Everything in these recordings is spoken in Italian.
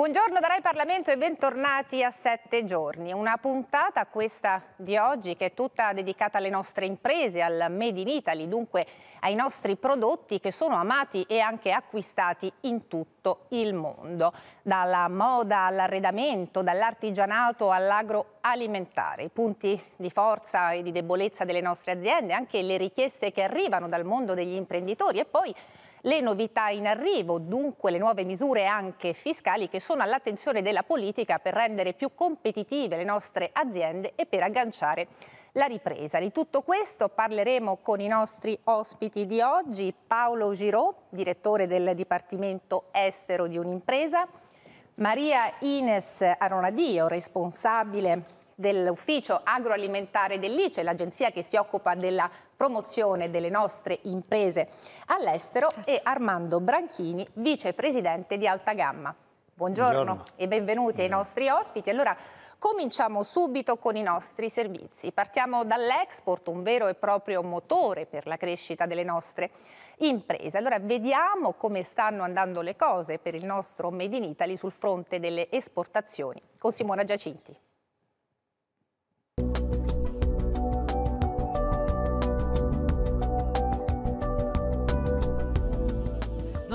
Buongiorno da Parlamento e bentornati a Sette Giorni. Una puntata questa di oggi che è tutta dedicata alle nostre imprese, al Made in Italy, dunque ai nostri prodotti che sono amati e anche acquistati in tutto il mondo, dalla moda all'arredamento, dall'artigianato all'agroalimentare. I punti di forza e di debolezza delle nostre aziende, anche le richieste che arrivano dal mondo degli imprenditori e poi le novità in arrivo, dunque le nuove misure anche fiscali che sono all'attenzione della politica per rendere più competitive le nostre aziende e per agganciare la ripresa. Di tutto questo parleremo con i nostri ospiti di oggi, Paolo Giraud, direttore del Dipartimento Estero di un'impresa, Maria Ines Aronadio, responsabile dell'Ufficio Agroalimentare dell'ICE, l'agenzia che si occupa della promozione delle nostre imprese all'estero, certo. e Armando Branchini, vicepresidente di Alta Gamma. Buongiorno, Buongiorno. e benvenuti Buongiorno. ai nostri ospiti. Allora, Cominciamo subito con i nostri servizi. Partiamo dall'export, un vero e proprio motore per la crescita delle nostre imprese. Allora vediamo come stanno andando le cose per il nostro Made in Italy sul fronte delle esportazioni con Simona Giacinti.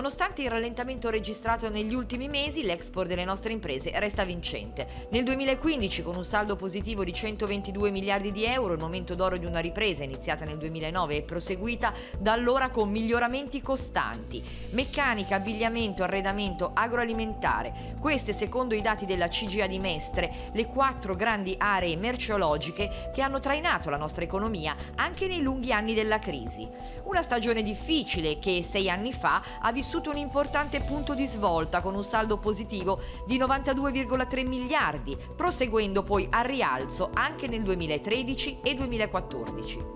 Nonostante il rallentamento registrato negli ultimi mesi, l'export delle nostre imprese resta vincente. Nel 2015, con un saldo positivo di 122 miliardi di euro, il momento d'oro di una ripresa iniziata nel 2009 e proseguita da allora con miglioramenti costanti. Meccanica, abbigliamento, arredamento, agroalimentare. Queste, secondo i dati della CGA di Mestre, le quattro grandi aree merceologiche che hanno trainato la nostra economia anche nei lunghi anni della crisi. Una stagione difficile che sei anni fa ha vissuto vissuto un importante punto di svolta con un saldo positivo di 92,3 miliardi, proseguendo poi al rialzo anche nel 2013 e 2014.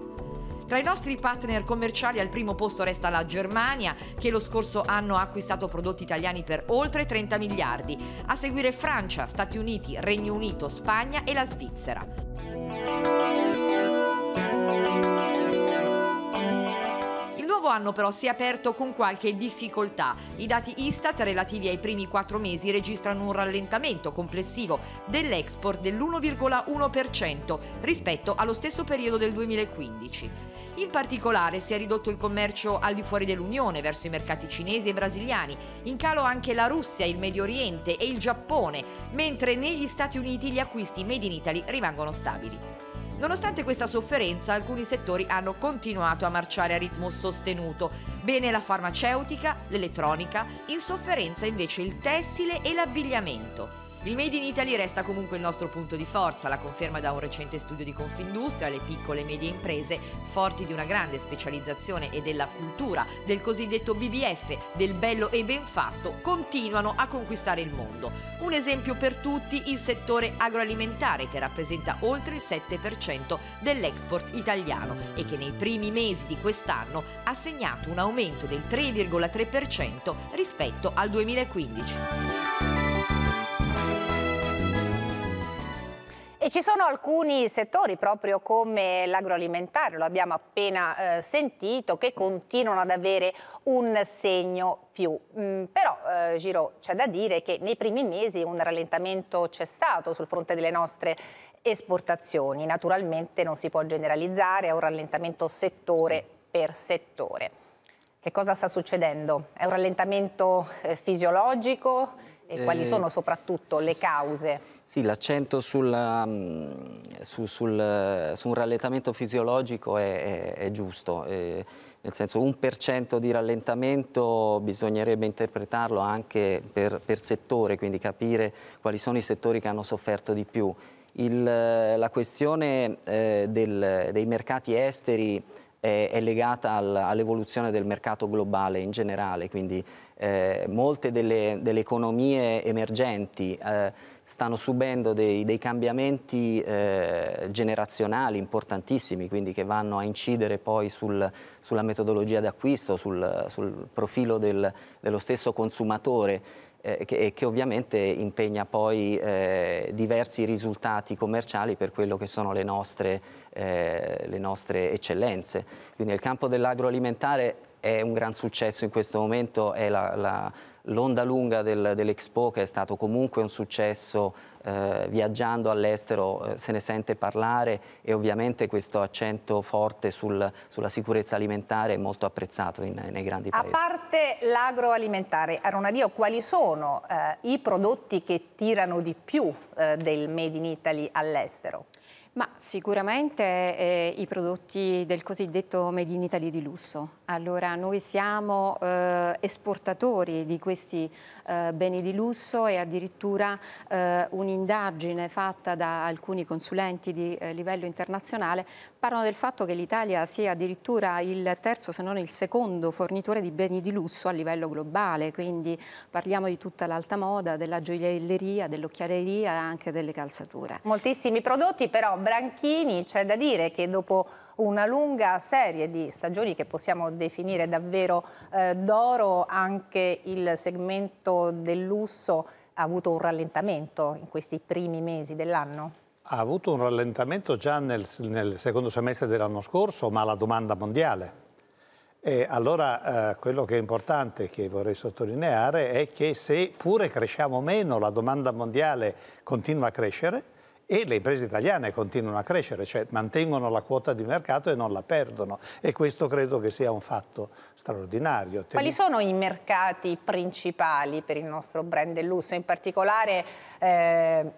Tra i nostri partner commerciali al primo posto resta la Germania, che lo scorso anno ha acquistato prodotti italiani per oltre 30 miliardi, a seguire Francia, Stati Uniti, Regno Unito, Spagna e la Svizzera nuovo anno però si è aperto con qualche difficoltà. I dati Istat relativi ai primi quattro mesi registrano un rallentamento complessivo dell'export dell'1,1% rispetto allo stesso periodo del 2015. In particolare si è ridotto il commercio al di fuori dell'Unione verso i mercati cinesi e brasiliani, in calo anche la Russia, il Medio Oriente e il Giappone, mentre negli Stati Uniti gli acquisti made in Italy rimangono stabili. Nonostante questa sofferenza, alcuni settori hanno continuato a marciare a ritmo sostenuto. Bene la farmaceutica, l'elettronica, in sofferenza invece il tessile e l'abbigliamento. Il Made in Italy resta comunque il nostro punto di forza, la conferma da un recente studio di Confindustria, le piccole e medie imprese, forti di una grande specializzazione e della cultura, del cosiddetto BBF, del bello e ben fatto, continuano a conquistare il mondo. Un esempio per tutti il settore agroalimentare che rappresenta oltre il 7% dell'export italiano e che nei primi mesi di quest'anno ha segnato un aumento del 3,3% rispetto al 2015. ci sono alcuni settori, proprio come l'agroalimentare, lo abbiamo appena eh, sentito, che continuano ad avere un segno più. Mm, però, eh, Giro, c'è da dire che nei primi mesi un rallentamento c'è stato sul fronte delle nostre esportazioni. Naturalmente non si può generalizzare, è un rallentamento settore sì. per settore. Che cosa sta succedendo? È un rallentamento eh, fisiologico? E eh, quali sono soprattutto le cause? Sì, l'accento sul, um, su, sul, su, un rallentamento fisiologico è, è, è giusto, eh, nel senso un per cento di rallentamento bisognerebbe interpretarlo anche per, per settore, quindi capire quali sono i settori che hanno sofferto di più. Il, la questione eh, del, dei mercati esteri è, è legata al, all'evoluzione del mercato globale in generale, quindi eh, molte delle, delle, economie emergenti eh, stanno subendo dei, dei cambiamenti eh, generazionali importantissimi, quindi che vanno a incidere poi sul, sulla metodologia d'acquisto, sul, sul, profilo del, dello stesso consumatore eh, che, che, ovviamente impegna poi eh, diversi risultati commerciali per quello che sono le nostre, eh, le nostre eccellenze. Quindi nel campo dell'agroalimentare è un gran successo in questo momento, è l'onda lunga del, dell'Expo che è stato comunque un successo eh, viaggiando all'estero eh, se ne sente parlare e ovviamente questo accento forte sul, sulla sicurezza alimentare è molto apprezzato in, nei grandi paesi. A parte l'agroalimentare, Aronadio, quali sono eh, i prodotti che tirano di più eh, del Made in Italy all'estero? Ma sicuramente eh, i prodotti del cosiddetto Made in Italy di lusso, allora, noi siamo eh, esportatori di questi eh, beni di lusso e addirittura eh, un'indagine fatta da alcuni consulenti di eh, livello internazionale parlano del fatto che l'Italia sia addirittura il terzo se non il secondo fornitore di beni di lusso a livello globale, quindi parliamo di tutta l'alta moda, della gioielleria, dell'occhialeria e anche delle calzature. Moltissimi prodotti però, Branchini, c'è da dire che dopo una lunga serie di stagioni che possiamo definire davvero eh, d'oro, anche il segmento del lusso ha avuto un rallentamento in questi primi mesi dell'anno? Ha avuto un rallentamento già nel, nel secondo semestre dell'anno scorso, ma la domanda mondiale. E allora eh, quello che è importante, che vorrei sottolineare, è che se pure cresciamo meno, la domanda mondiale continua a crescere, e le imprese italiane continuano a crescere, cioè mantengono la quota di mercato e non la perdono e questo credo che sia un fatto straordinario. Quali sono i mercati principali per il nostro brand del lusso, in particolare eh,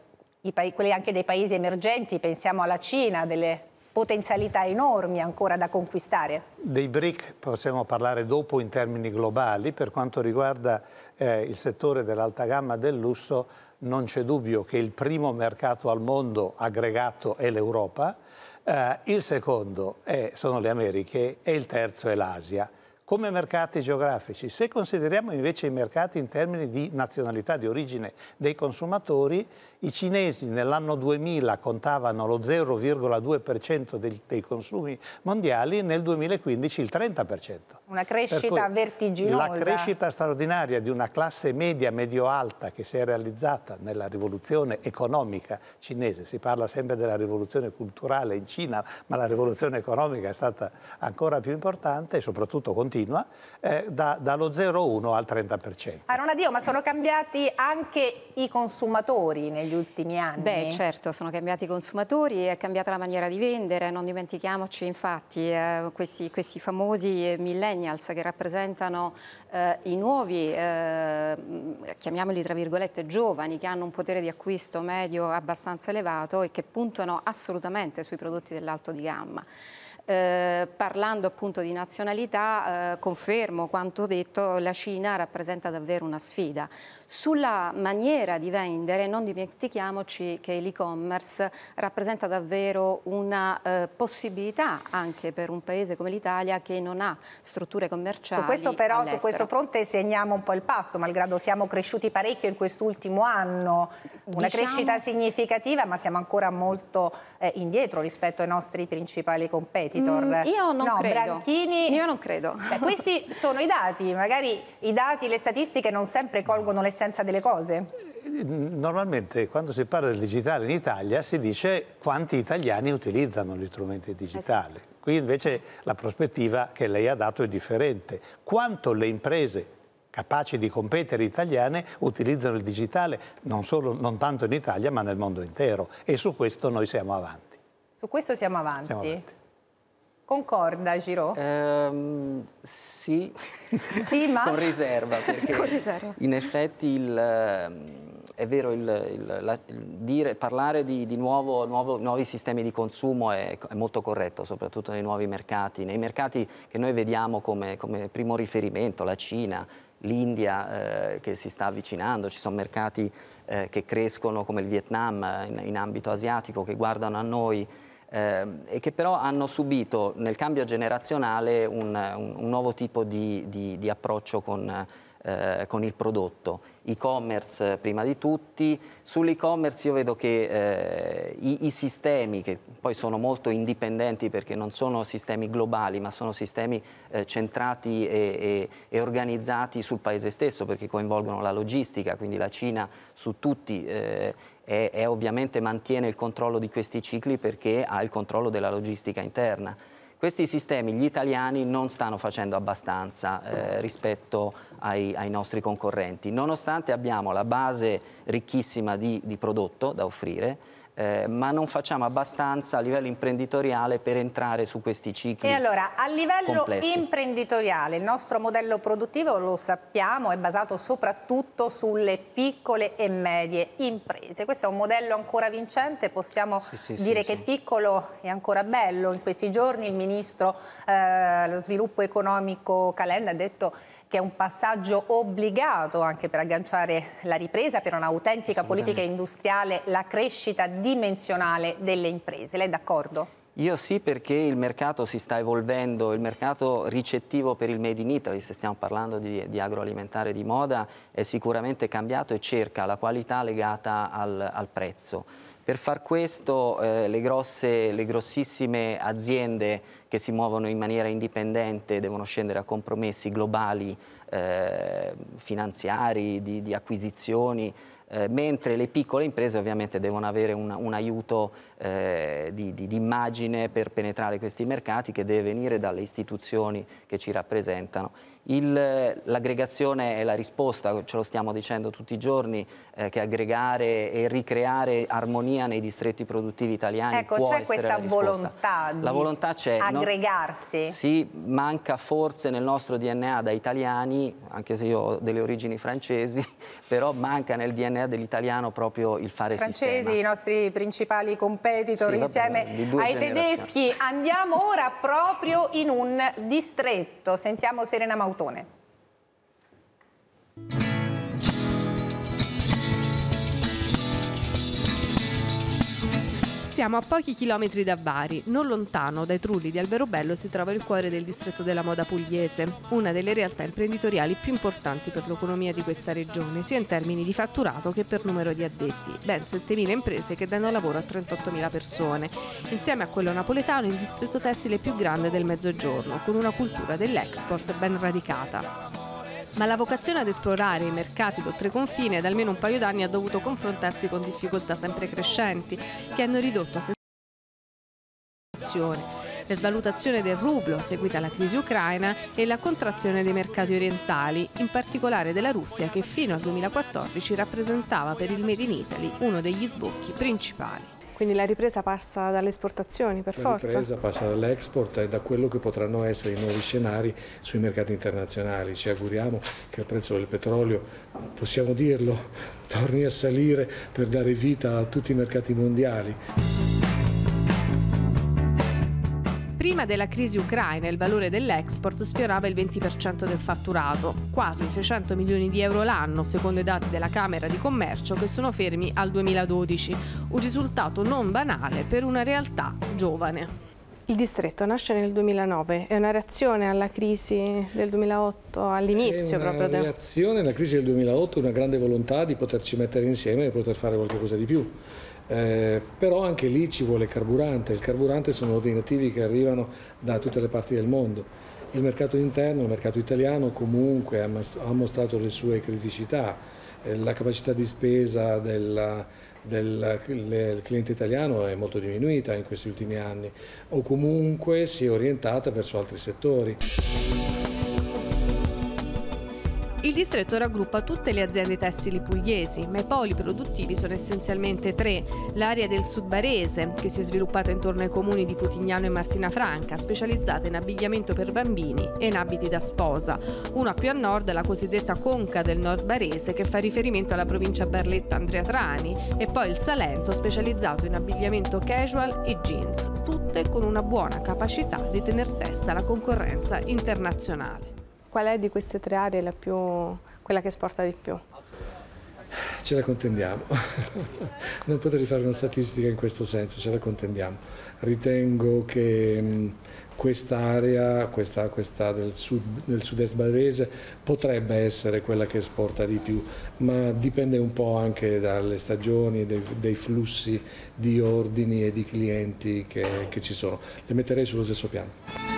quelli anche dei paesi emergenti, pensiamo alla Cina, delle potenzialità enormi ancora da conquistare? Dei BRIC possiamo parlare dopo in termini globali, per quanto riguarda eh, il settore dell'alta gamma del lusso non c'è dubbio che il primo mercato al mondo aggregato è l'Europa, eh, il secondo è, sono le Americhe e il terzo è l'Asia. Come mercati geografici, se consideriamo invece i mercati in termini di nazionalità, di origine dei consumatori, i cinesi nell'anno 2000 contavano lo 0,2% dei consumi mondiali nel 2015 il 30%. Una crescita vertiginosa. La crescita straordinaria di una classe media medio-alta che si è realizzata nella rivoluzione economica cinese, si parla sempre della rivoluzione culturale in Cina, ma la rivoluzione economica è stata ancora più importante e soprattutto continua, eh, da, dallo 0,1 al 30%. Ah, non Aronadio, ma sono cambiati anche i consumatori negli negli ultimi anni? Beh certo, sono cambiati i consumatori, è cambiata la maniera di vendere, non dimentichiamoci infatti eh, questi, questi, famosi millennials che rappresentano eh, i nuovi, eh, chiamiamoli tra virgolette giovani, che hanno un potere di acquisto medio abbastanza elevato e che puntano assolutamente sui prodotti dell'alto di gamma. Eh, parlando appunto di nazionalità, eh, confermo quanto detto, la Cina rappresenta davvero una sfida. Sulla maniera di vendere non dimentichiamoci che l'e-commerce rappresenta davvero una eh, possibilità anche per un paese come l'Italia che non ha strutture commerciali. Su questo però, su questo fronte segniamo un po' il passo, malgrado siamo cresciuti parecchio in quest'ultimo anno, una diciamo... crescita significativa ma siamo ancora molto eh, indietro rispetto ai nostri principali competitor. Mm, io non no, credo. Branchini... Io non credo. Beh, questi sono i dati, magari i dati, le statistiche non sempre colgono le statistiche l'essenza delle cose? Normalmente quando si parla del digitale in Italia si dice quanti italiani utilizzano gli strumenti digitali. Esatto. Qui invece la prospettiva che lei ha dato è differente. Quanto le imprese capaci di competere italiane utilizzano il digitale non, solo, non tanto in Italia ma nel mondo intero e su questo noi siamo avanti. Su questo Siamo avanti. Siamo avanti. Concorda Giro? Ehm, sì, sì ma... con riserva, perché con riserva. in effetti il ehm, è vero, il, il, la, il dire, parlare di, di nuovo, nuovo, nuovi sistemi di consumo è, è, molto corretto, soprattutto nei nuovi mercati, nei mercati che noi vediamo come, come primo riferimento, la Cina, l'India eh, che si sta avvicinando, ci sono mercati eh, che crescono come il Vietnam eh, in, in ambito asiatico che guardano a noi ehm, e che però hanno subito nel cambio generazionale un, un, un nuovo tipo di, di, di approccio con, eh, con il prodotto. E-commerce eh, prima di tutti, sull'e-commerce io vedo che eh, i, i, sistemi, che poi sono molto indipendenti perché non sono sistemi globali ma sono sistemi eh, centrati e, e, e, organizzati sul paese stesso perché coinvolgono la logistica, quindi la Cina su tutti eh, e, e ovviamente mantiene il controllo di questi cicli perché ha il controllo della logistica interna questi sistemi gli italiani non stanno facendo abbastanza eh, rispetto ai, ai, nostri concorrenti, nonostante abbiamo la base ricchissima di, di prodotto da offrire, eh, ma non facciamo abbastanza a livello imprenditoriale per entrare su questi cicli. E allora, a livello complessi. imprenditoriale, il nostro modello produttivo, lo sappiamo, è basato soprattutto sulle piccole e medie imprese. Questo è un modello ancora vincente, possiamo sì, sì, dire sì, che piccolo è ancora bello. In questi giorni il Ministro dello eh, Sviluppo Economico Calenda ha detto che è un passaggio obbligato anche per agganciare la ripresa, per un'autentica politica industriale, la crescita dimensionale delle imprese. Lei è d'accordo? Io sì perché il mercato si sta evolvendo, il mercato ricettivo per il Made in Italy, se stiamo parlando di, di agroalimentare di moda, è sicuramente cambiato e cerca la qualità legata al, al prezzo. Per far questo eh, le, grosse, le grossissime aziende che si muovono in maniera indipendente devono scendere a compromessi globali eh, finanziari, di, di acquisizioni, eh, mentre le piccole imprese ovviamente devono avere un, un aiuto eh, di, di, di, immagine per penetrare questi mercati che deve venire dalle istituzioni che ci rappresentano. l'aggregazione è la risposta, ce lo stiamo dicendo tutti i giorni, eh, che aggregare e ricreare armonia nei distretti produttivi italiani ecco, può essere la risposta. Ecco, c'è questa volontà la volontà c'è, aggregarsi. Non, sì, manca forse nel nostro DNA da italiani, anche se io ho delle origini francesi, però manca nel DNA DNA dell'italiano proprio il fare francesi, sistema. francesi, i nostri principali competitor sì, insieme bene, ai tedeschi. Andiamo ora proprio in un distretto. Sentiamo Serena Mautone. Siamo a pochi chilometri da Bari, non lontano dai Trulli di Alberobello si trova il cuore del distretto della moda pugliese, una delle realtà imprenditoriali più importanti per l'economia di questa regione, sia in termini di fatturato che per numero di addetti, ben 7.000 imprese che danno lavoro a 38.000 persone. Insieme a quello napoletano il distretto tessile più grande del Mezzogiorno, con una cultura dell'export ben radicata ma la vocazione ad esplorare i mercati d'oltreconfine da almeno un paio d'anni ha dovuto confrontarsi con difficoltà sempre crescenti che hanno ridotto a sensazione la svalutazione del rublo seguita alla crisi ucraina e la contrazione dei mercati orientali, in particolare della Russia che fino al 2014 rappresentava per il Made in Italy uno degli sbocchi principali. Quindi la ripresa passa dalle esportazioni per la forza? La ripresa passa dall'export e da quello che potranno essere i nuovi scenari sui mercati internazionali. Ci auguriamo che il prezzo del petrolio, possiamo dirlo, torni a salire per dare vita a tutti i mercati mondiali. Prima della crisi ucraina il valore dell'export sfiorava il 20% del fatturato, quasi 600 milioni di euro l'anno secondo i dati della Camera di Commercio che sono fermi al 2012, un risultato non banale per una realtà giovane. Il distretto nasce nel 2009, è una reazione alla crisi del 2008, all'inizio proprio? È una reazione alla crisi del 2008, una grande volontà di poterci mettere insieme e poter fare qualcosa di più. Eh, però anche lì ci vuole carburante, il carburante sono dei nativi che arrivano da tutte le parti del mondo. Il mercato interno, il mercato italiano comunque ha mostrato le sue criticità, eh, la capacità di spesa della, del cliente italiano è molto diminuita in questi ultimi anni o comunque si è orientata verso altri settori. Il distretto raggruppa tutte le aziende tessili pugliesi, ma i poli produttivi sono essenzialmente tre. L'area del Sud Barese, che si è sviluppata intorno ai comuni di Putignano e Martina Franca, specializzata in abbigliamento per bambini e in abiti da sposa. Una più a nord, la cosiddetta Conca del Nord Barese, che fa riferimento alla provincia Barletta Andrea Trani, e poi il Salento, specializzato in abbigliamento casual e jeans, tutte con una buona capacità di tener testa alla concorrenza internazionale. Qual è di queste tre aree la più, quella che esporta di più? Ce la contendiamo, non potrei fare una statistica in questo senso, ce la contendiamo. Ritengo che mm, quest'area, questa, questa, del, sud, del sud-est barese, potrebbe essere quella che esporta di più, ma dipende un po' anche dalle stagioni, dei, dei flussi di ordini e di clienti che, che ci sono. Le metterei sullo stesso piano.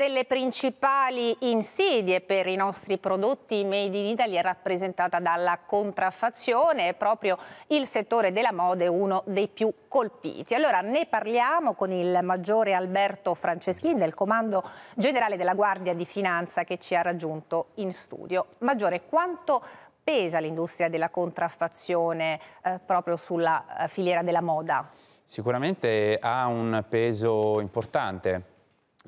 delle principali insidie per i nostri prodotti made in Italy è rappresentata dalla contraffazione e proprio il settore della moda è uno dei più colpiti. Allora ne parliamo con il maggiore Alberto Franceschini del Comando Generale della Guardia di Finanza che ci ha raggiunto in studio. Maggiore, quanto pesa l'industria della contraffazione eh, proprio sulla eh, filiera della moda? Sicuramente ha un peso importante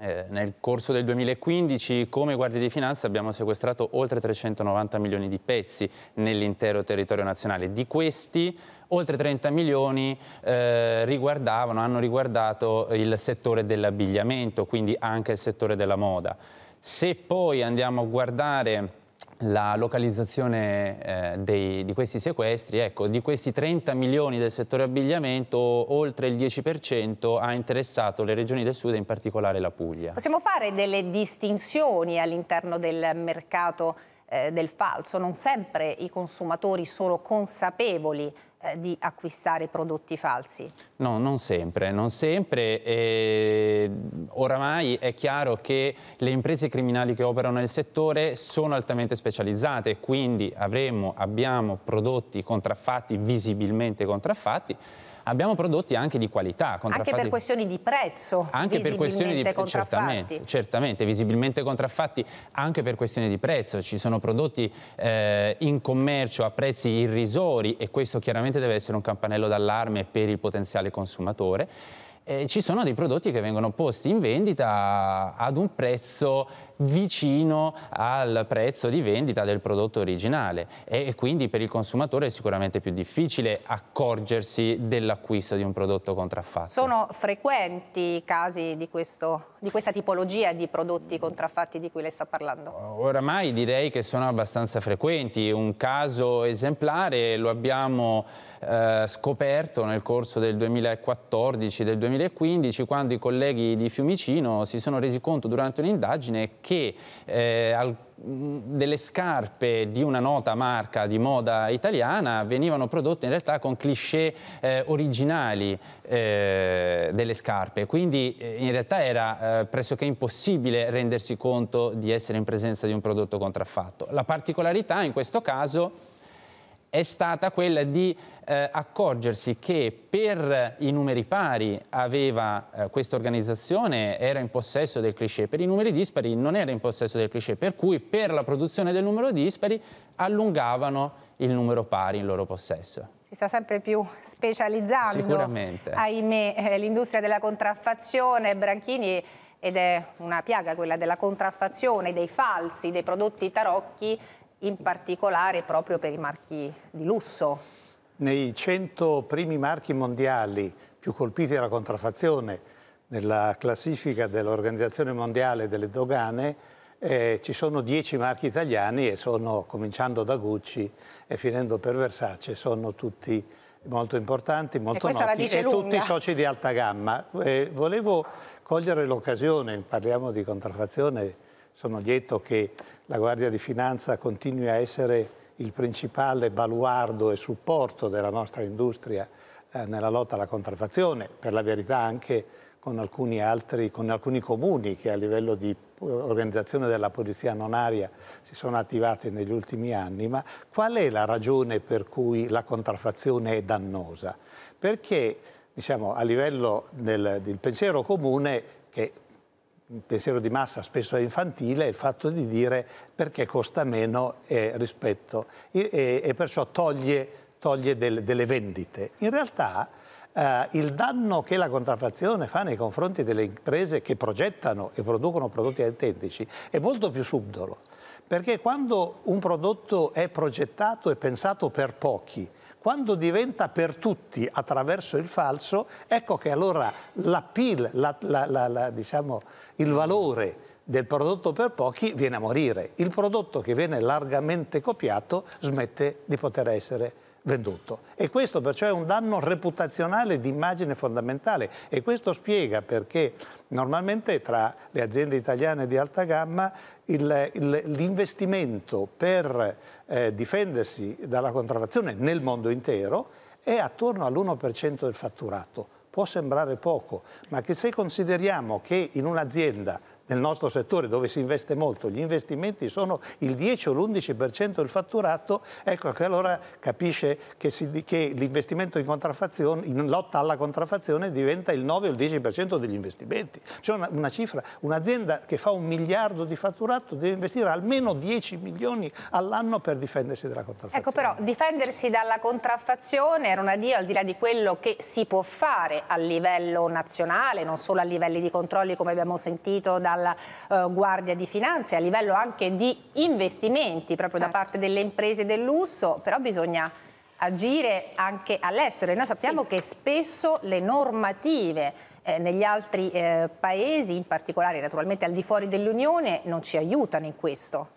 eh, nel corso del 2015 come Guardia di Finanza abbiamo sequestrato oltre 390 milioni di pezzi nell'intero territorio nazionale. Di questi oltre 30 milioni eh, riguardavano, hanno riguardato il settore dell'abbigliamento, quindi anche il settore della moda. Se poi andiamo a guardare la localizzazione eh, dei, di questi sequestri, ecco, di questi 30 milioni del settore abbigliamento, oltre il 10% ha interessato le regioni del sud e in particolare la Puglia. Possiamo fare delle distinzioni all'interno del mercato eh, del falso, non sempre i consumatori sono consapevoli eh, di acquistare prodotti falsi? No, non sempre, non sempre. E oramai è chiaro che le imprese criminali che operano nel settore sono altamente specializzate, quindi avremo, abbiamo prodotti contraffatti, visibilmente contraffatti, abbiamo prodotti anche di qualità. Anche per questioni di prezzo, anche per questioni di certamente, certamente, visibilmente contraffatti, anche per questioni di prezzo. Ci sono prodotti eh, in commercio a prezzi irrisori e questo chiaramente deve essere un campanello d'allarme per il potenziale consumatore. Eh, ci sono dei prodotti che vengono posti in vendita ad un prezzo vicino al prezzo di vendita del prodotto originale e quindi per il consumatore è sicuramente più difficile accorgersi dell'acquisto di un prodotto contraffatto. Sono frequenti i casi di, questo, di questa tipologia di prodotti contraffatti di cui lei sta parlando? Oramai direi che sono abbastanza frequenti, un caso esemplare lo abbiamo eh, scoperto nel corso del 2014, del 2015 quando i colleghi di Fiumicino si sono resi conto durante un'indagine che eh, al, delle scarpe di una nota marca di moda italiana venivano prodotte in realtà con cliché eh, originali eh, delle scarpe, quindi eh, in realtà era eh, pressoché impossibile rendersi conto di essere in presenza di un prodotto contraffatto. La particolarità in questo caso è è stata quella di eh, accorgersi che per i numeri pari aveva eh, questa organizzazione, era in possesso del cliché, per i numeri dispari non era in possesso del cliché, per cui per la produzione del numero dispari allungavano il numero pari in loro possesso si sta sempre più specializzando, ahimè, eh, l'industria della contraffazione, Branchini, ed è una piaga quella della contraffazione, dei falsi, dei prodotti tarocchi, in particolare proprio per i marchi di lusso. Nei 100 primi marchi mondiali più colpiti dalla contraffazione, nella classifica dell'Organizzazione Mondiale delle Dogane, eh, ci sono 10 marchi italiani e sono, cominciando da Gucci e finendo per Versace, sono tutti molto importanti, molto noti e tutti soci di alta gamma. Eh, volevo cogliere l'occasione, parliamo di contraffazione, sono lieto che la Guardia di Finanza continui a essere il principale baluardo e supporto della nostra industria eh, nella lotta alla contraffazione, per la verità anche con alcuni, altri, con alcuni comuni che a livello di eh, organizzazione della polizia non aria si sono attivati negli ultimi anni, ma qual è la ragione per cui la contraffazione è dannosa? Perché diciamo, a livello del, del pensiero comune che un pensiero di massa spesso infantile, è il fatto di dire perché costa meno eh, rispetto e, e, e, perciò toglie, toglie del, delle vendite. In realtà eh, il danno che la contraffazione fa nei confronti delle imprese che progettano e producono prodotti autentici è molto più subdolo, perché quando un prodotto è progettato e pensato per pochi, quando diventa per tutti attraverso il falso, ecco che allora l'appeal, la, la, la, diciamo, il valore del prodotto per pochi viene a morire. Il prodotto che viene largamente copiato smette di poter essere venduto. E questo perciò è un danno reputazionale di immagine fondamentale e questo spiega perché Normalmente tra le aziende italiane di alta gamma l'investimento per eh, difendersi dalla contraffazione nel mondo intero è attorno all'1% del fatturato. Può sembrare poco, ma che se consideriamo che in un'azienda nel nostro settore dove si investe molto, gli investimenti sono il 10 o l'11% del fatturato, ecco che allora capisce che, che l'investimento in, in, lotta alla contraffazione diventa il 9 o il 10% degli investimenti. C'è una, una cifra, un'azienda che fa un miliardo di fatturato deve investire almeno 10 milioni all'anno per difendersi dalla contraffazione. Ecco però, difendersi dalla contraffazione era una dio al di là di quello che si può fare a livello nazionale, non solo a livelli di controlli come abbiamo sentito da dalla eh, Guardia di Finanze a livello anche di investimenti proprio certo. da parte delle imprese del lusso, però bisogna agire anche all'estero e noi sappiamo sì. che spesso le normative eh, negli altri eh, paesi, in particolare naturalmente al di fuori dell'Unione, non ci aiutano in questo?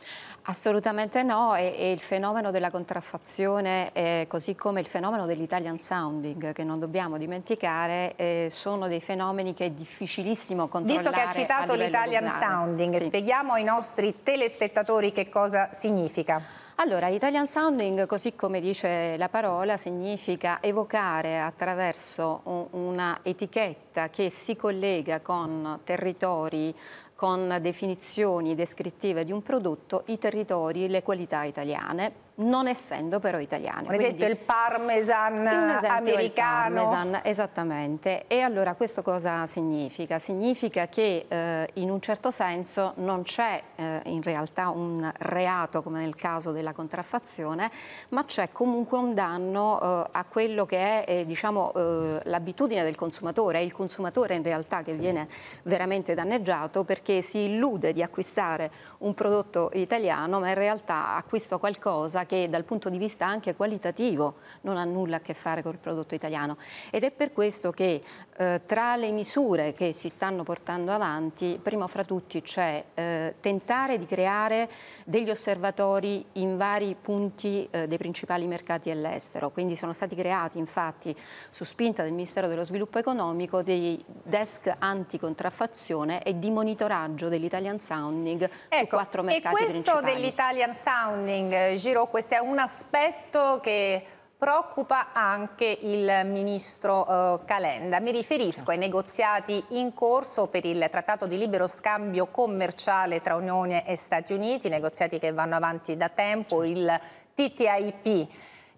Assolutamente no e, e il fenomeno della contraffazione eh, così come il fenomeno dell'Italian sounding che non dobbiamo dimenticare eh, sono dei fenomeni che è difficilissimo controllare. Visto che ha citato l'Italian sounding, sì. spieghiamo ai nostri telespettatori che cosa significa. Allora, l'Italian Sounding, così come dice la parola, significa evocare attraverso una etichetta che si collega con territori, con definizioni descrittive di un prodotto, i territori, le qualità italiane non essendo però italiani. Per esempio Quindi, il parmesan americano. Il parmesan, esattamente. E allora questo cosa significa? Significa che eh, in un certo senso non c'è eh, in realtà un reato come nel caso della contraffazione, ma c'è comunque un danno eh, a quello che è eh, diciamo, eh, l'abitudine del consumatore. È il consumatore in realtà che viene veramente danneggiato perché si illude di acquistare un prodotto italiano, ma in realtà acquista qualcosa che dal punto di vista anche qualitativo non ha nulla a che fare col prodotto italiano ed è per questo che eh, tra le misure che si stanno portando avanti, prima fra tutti c'è eh, tentare di creare degli osservatori in vari punti eh, dei principali mercati all'estero, quindi sono stati creati infatti su spinta del Ministero dello Sviluppo Economico dei desk anticontraffazione e di monitoraggio dell'Italian Sounding ecco, su quattro mercati principali. E questo dell'Italian Sounding, eh, Giro questo è un aspetto che preoccupa anche il ministro eh, Calenda. Mi riferisco ai negoziati in corso per il trattato di libero scambio commerciale tra Unione e Stati Uniti, negoziati che vanno avanti da tempo, certo. il TTIP.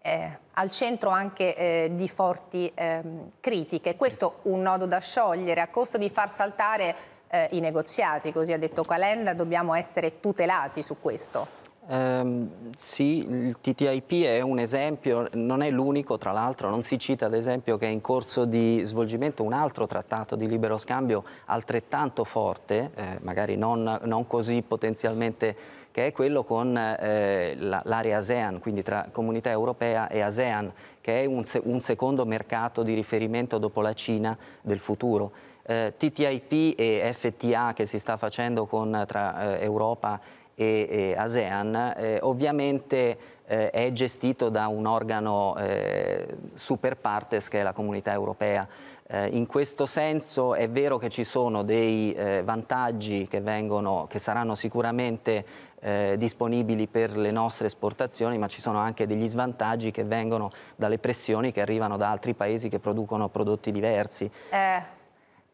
Eh, al centro anche eh, di forti ehm, critiche. Questo un nodo da sciogliere a costo di far saltare eh, i negoziati, così ha detto Calenda, dobbiamo essere tutelati su questo. Um, sì, il TTIP è un esempio, non è l'unico tra l'altro, non si cita ad esempio che è in corso di svolgimento un altro trattato di libero scambio altrettanto forte, eh, magari non, non, così potenzialmente, che è quello con eh, l'area ASEAN, quindi tra comunità europea e ASEAN, che è un, un secondo mercato di riferimento dopo la Cina del futuro. Eh, TTIP e FTA che si sta facendo con, tra eh, Europa e, e ASEAN, eh, ovviamente eh, è gestito da un organo eh, super partes che è la comunità europea. Eh, in questo senso è vero che ci sono dei eh, vantaggi che, vengono, che saranno sicuramente eh, disponibili per le nostre esportazioni, ma ci sono anche degli svantaggi che vengono dalle pressioni che arrivano da altri paesi che producono prodotti diversi. Eh,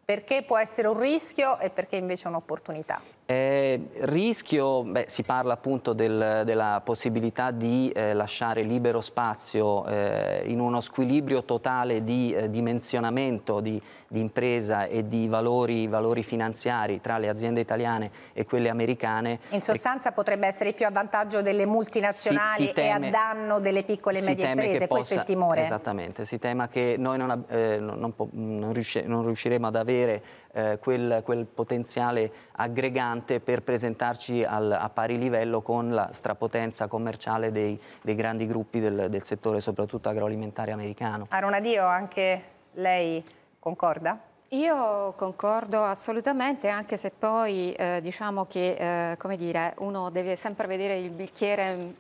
perché può essere un rischio e perché invece un'opportunità? Eh, rischio, beh, si parla appunto del, della possibilità di eh, lasciare libero spazio eh, in uno squilibrio totale di eh, dimensionamento di, di, impresa e di valori, valori, finanziari tra le aziende italiane e quelle americane. In sostanza potrebbe essere più a vantaggio delle multinazionali si, si teme, e a danno delle piccole e medie imprese, possa, questo è il timore? Esattamente, si tema che noi non, eh, non, non riusciremo ad avere eh, quel, quel, potenziale aggregante per presentarci al, a pari livello con la strapotenza commerciale dei, dei grandi gruppi del, del, settore, soprattutto agroalimentare americano. Aronadio, anche lei concorda? Io concordo assolutamente, anche se poi eh, diciamo che eh, dire, uno deve sempre vedere il bicchiere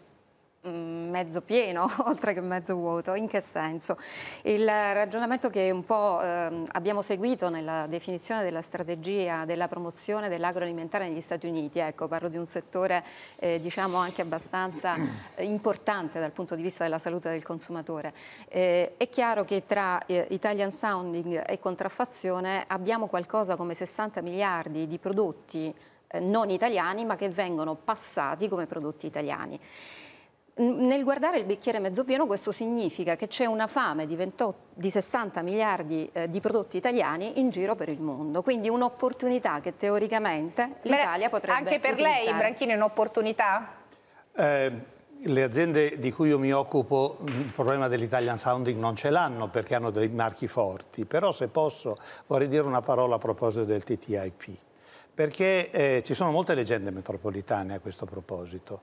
Mm, mezzo pieno oltre che mezzo vuoto, in che senso? Il ragionamento che un po' ehm, abbiamo seguito nella definizione della strategia della promozione dell'agroalimentare negli Stati Uniti, ecco parlo di un settore eh, diciamo anche abbastanza eh, importante dal punto di vista della salute del consumatore, eh, è chiaro che tra eh, Italian Sounding e contraffazione abbiamo qualcosa come 60 miliardi di prodotti eh, non italiani ma che vengono passati come prodotti italiani nel guardare il bicchiere mezzo pieno questo significa che c'è una fame di, 28, di 60 miliardi eh, di prodotti italiani in giro per il mondo, quindi un'opportunità che teoricamente l'Italia potrebbe Anche per utilizzare. lei Branchini è un'opportunità? Eh, le aziende di cui io mi occupo mm, il problema dell'Italian Sounding non ce l'hanno perché hanno dei marchi forti, però se posso vorrei dire una parola a proposito del TTIP perché eh, ci sono molte leggende metropolitane a questo proposito.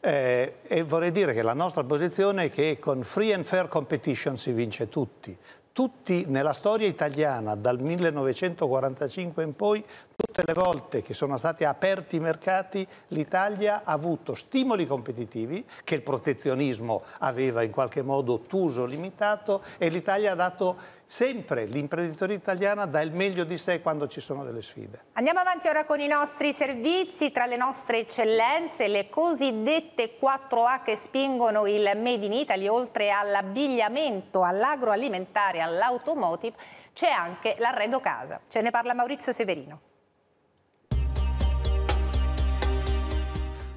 Eh, e vorrei dire che la nostra posizione è che con free and fair competition si vince tutti. Tutti nella storia italiana, dal 1945 in poi, tutte le volte che sono stati aperti i mercati, l'Italia ha avuto stimoli competitivi che il protezionismo aveva in qualche modo ottuso, limitato, e l'Italia ha dato Sempre l'imprenditoria italiana dà il meglio di sé quando ci sono delle sfide. Andiamo avanti ora con i nostri servizi, tra le nostre eccellenze, le cosiddette 4A che spingono il Made in Italy, oltre all'abbigliamento, all'agroalimentare, all'automotive, c'è anche l'arredo casa. Ce ne parla Maurizio Severino.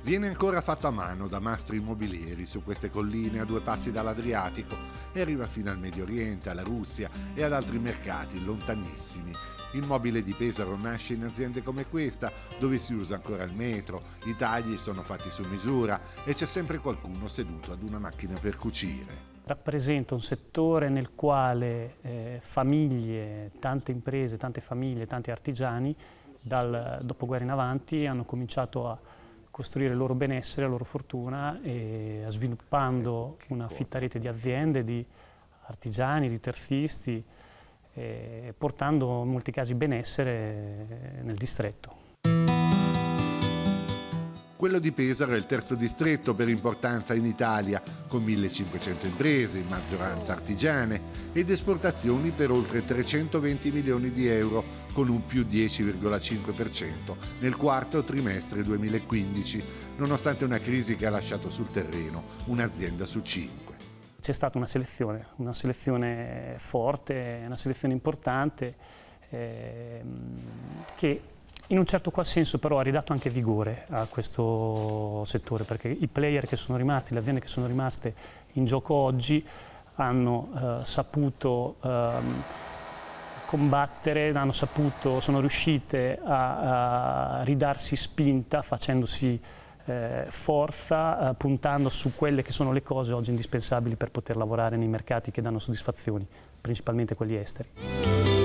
viene ancora fatto a mano da mastri immobilieri su queste colline a due passi dall'Adriatico e arriva fino al Medio Oriente, alla Russia e ad altri mercati lontanissimi. Il mobile di Pesaro nasce in aziende come questa, dove si usa ancora il metro, i tagli sono fatti su misura e c'è sempre qualcuno seduto ad una macchina per cucire rappresenta un settore nel quale eh, famiglie, tante imprese, tante famiglie, tanti artigiani dal dopoguerra in avanti hanno cominciato a, costruire il loro benessere, la loro fortuna, e sviluppando eh, una fitta rete di aziende, di artigiani, di terzisti, eh, portando in molti casi benessere nel distretto. Quello di Pesaro è il terzo distretto per importanza in Italia, con 1500 imprese, in maggioranza artigiane, ed esportazioni per oltre 320 milioni di euro, con un più 10,5% nel quarto trimestre 2015, nonostante una crisi che ha lasciato sul terreno un'azienda su cinque. C'è stata una selezione, una selezione forte, una selezione importante, eh, che in un certo qual senso però ha ridato anche vigore a questo settore perché i player che sono rimasti, le aziende che sono rimaste in gioco oggi hanno eh, saputo eh, combattere, hanno saputo, sono riuscite a, a ridarsi spinta facendosi eh, forza, eh, puntando su quelle che sono le cose oggi indispensabili per poter lavorare nei mercati che danno soddisfazioni, principalmente quelli esteri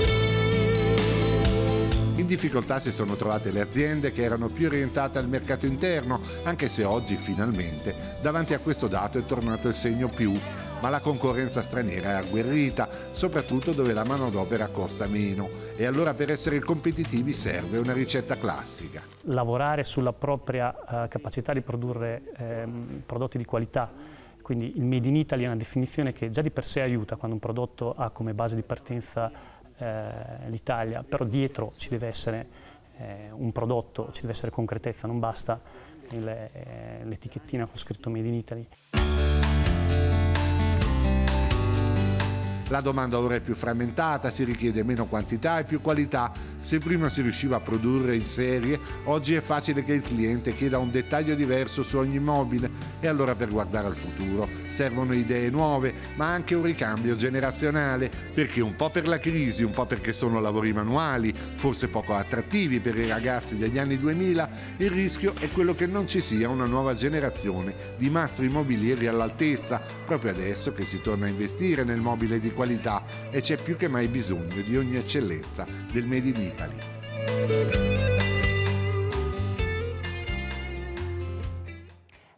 difficoltà si sono trovate le aziende che erano più orientate al mercato interno, anche se oggi finalmente davanti a questo dato è tornato il segno più ma la concorrenza straniera è agguerrita, soprattutto dove la manodopera costa meno. E allora per essere competitivi serve una ricetta classica. Lavorare sulla propria eh, capacità di produrre eh, prodotti di qualità. Quindi il Made in Italy è una definizione che già di per sé aiuta quando un prodotto ha come base di partenza eh, l'Italia, però dietro ci deve essere eh, un prodotto, ci deve essere concretezza, non basta eh, l'etichettina con scritto Made in Italy. La domanda ora è più frammentata, si richiede meno quantità e più qualità. Se prima si riusciva a produrre in serie, oggi è facile che il cliente chieda un dettaglio diverso su ogni mobile e allora per guardare al futuro servono idee nuove, ma anche un ricambio generazionale, perché un po' per la crisi, un po' perché sono lavori manuali, forse poco attrattivi per i ragazzi degli anni 2000, il rischio è quello che non ci sia una nuova generazione di mastri immobilieri all'altezza, proprio adesso che si torna a investire nel mobile di qualità qualità e c'è più che mai bisogno di ogni eccellenza del Made in Italy.